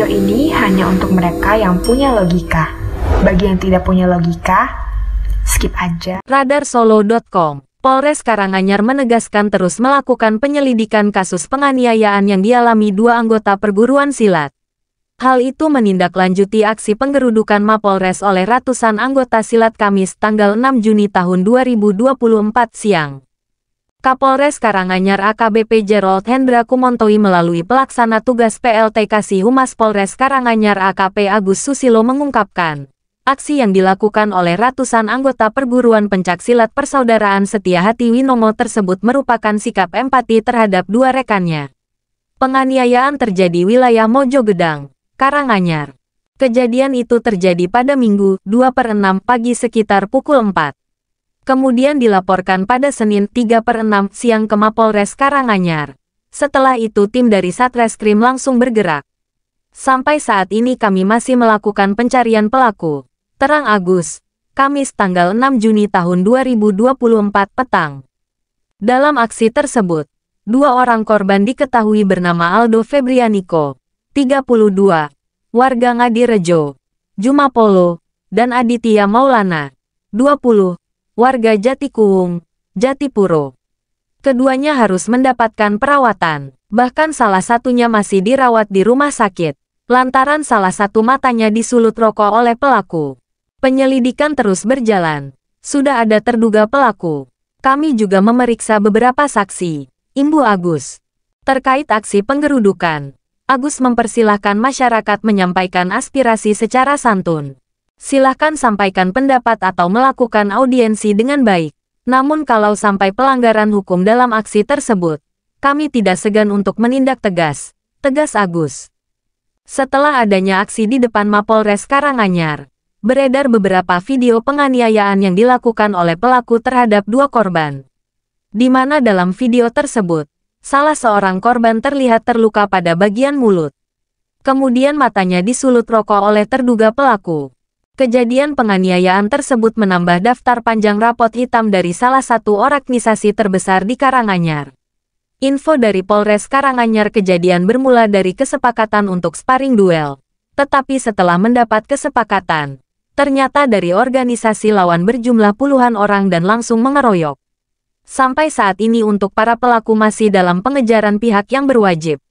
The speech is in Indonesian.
Video ini hanya untuk mereka yang punya logika. Bagi yang tidak punya logika, skip aja. Radarsolo.com Polres Karanganyar menegaskan terus melakukan penyelidikan kasus penganiayaan yang dialami dua anggota perguruan silat. Hal itu menindaklanjuti aksi penggerudukan Mapolres oleh ratusan anggota silat Kamis tanggal 6 Juni tahun 2024 siang. Kapolres Karanganyar AKBP Gerald Hendra Kumontoi melalui pelaksana tugas PLT Kasih Humas Polres Karanganyar AKP Agus Susilo mengungkapkan, aksi yang dilakukan oleh ratusan anggota perguruan pencaksilat persaudaraan Setia Hati Winomo tersebut merupakan sikap empati terhadap dua rekannya. Penganiayaan terjadi wilayah Mojogedang, Karanganyar. Kejadian itu terjadi pada Minggu, 2 per 6 pagi sekitar pukul 4 kemudian dilaporkan pada Senin 3 per 6 siang ke Mapolres Karanganyar. Setelah itu tim dari Satreskrim langsung bergerak. Sampai saat ini kami masih melakukan pencarian pelaku. Terang Agus, Kamis tanggal 6 Juni tahun 2024 petang. Dalam aksi tersebut, dua orang korban diketahui bernama Aldo Febrianiko, 32, warga Ngadirejo, Jumapolo, dan Aditya Maulana, 20, warga Jatikuung, Jatipuro. Keduanya harus mendapatkan perawatan, bahkan salah satunya masih dirawat di rumah sakit, lantaran salah satu matanya disulut rokok oleh pelaku. Penyelidikan terus berjalan, sudah ada terduga pelaku. Kami juga memeriksa beberapa saksi, Imbu Agus. Terkait aksi penggerudukan, Agus mempersilahkan masyarakat menyampaikan aspirasi secara santun silahkan sampaikan pendapat atau melakukan audiensi dengan baik. Namun kalau sampai pelanggaran hukum dalam aksi tersebut, kami tidak segan untuk menindak tegas, tegas Agus. Setelah adanya aksi di depan Mapolres Karanganyar, beredar beberapa video penganiayaan yang dilakukan oleh pelaku terhadap dua korban. Di mana dalam video tersebut, salah seorang korban terlihat terluka pada bagian mulut. Kemudian matanya disulut rokok oleh terduga pelaku. Kejadian penganiayaan tersebut menambah daftar panjang rapot hitam dari salah satu organisasi terbesar di Karanganyar. Info dari Polres Karanganyar kejadian bermula dari kesepakatan untuk sparring duel. Tetapi setelah mendapat kesepakatan, ternyata dari organisasi lawan berjumlah puluhan orang dan langsung mengeroyok. Sampai saat ini untuk para pelaku masih dalam pengejaran pihak yang berwajib.